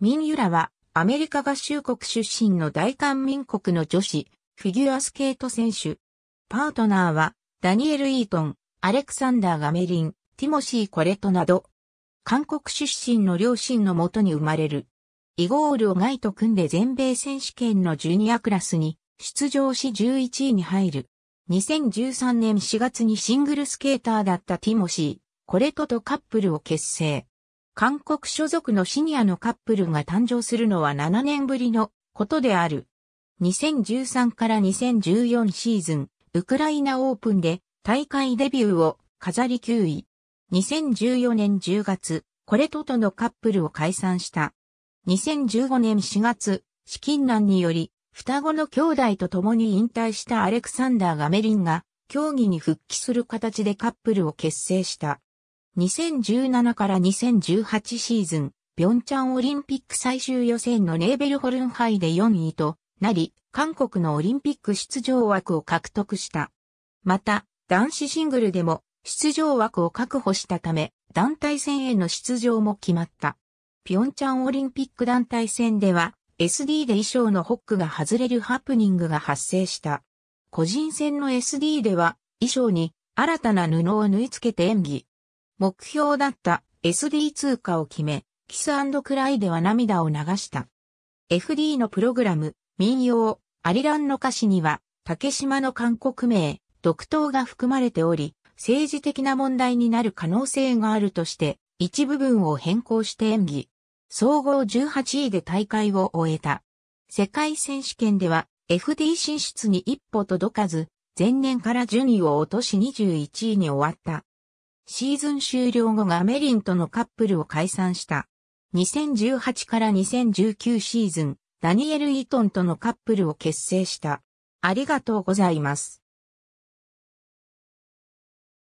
ミン・ユラは、アメリカ合衆国出身の大韓民国の女子、フィギュアスケート選手。パートナーは、ダニエル・イートン、アレクサンダー・ガメリン、ティモシー・コレトなど、韓国出身の両親のもとに生まれる。イゴールをガイと組んで全米選手権のジュニアクラスに出場し11位に入る。2013年4月にシングルスケーターだったティモシー、コレトとカップルを結成。韓国所属のシニアのカップルが誕生するのは7年ぶりのことである。2013から2014シーズン、ウクライナオープンで大会デビューを飾り9位。2014年10月、これととのカップルを解散した。2015年4月、資金難により、双子の兄弟と共に引退したアレクサンダー・ガメリンが、競技に復帰する形でカップルを結成した。2017から2018シーズン、ピョンチャンオリンピック最終予選のネーベルホルン杯で4位となり、韓国のオリンピック出場枠を獲得した。また、男子シングルでも出場枠を確保したため、団体戦への出場も決まった。ピョンチャンオリンピック団体戦では、SD で衣装のホックが外れるハプニングが発生した。個人戦の SD では、衣装に新たな布を縫い付けて演技。目標だった SD 通貨を決め、キスクライでは涙を流した。FD のプログラム、民謡、アリランの歌詞には、竹島の韓国名、独島が含まれており、政治的な問題になる可能性があるとして、一部分を変更して演技。総合18位で大会を終えた。世界選手権では FD 進出に一歩届かず、前年から順位を落とし21位に終わった。シーズン終了後がメリンとのカップルを解散した。2018から2019シーズン、ダニエル・イートンとのカップルを結成した。ありがとうございます。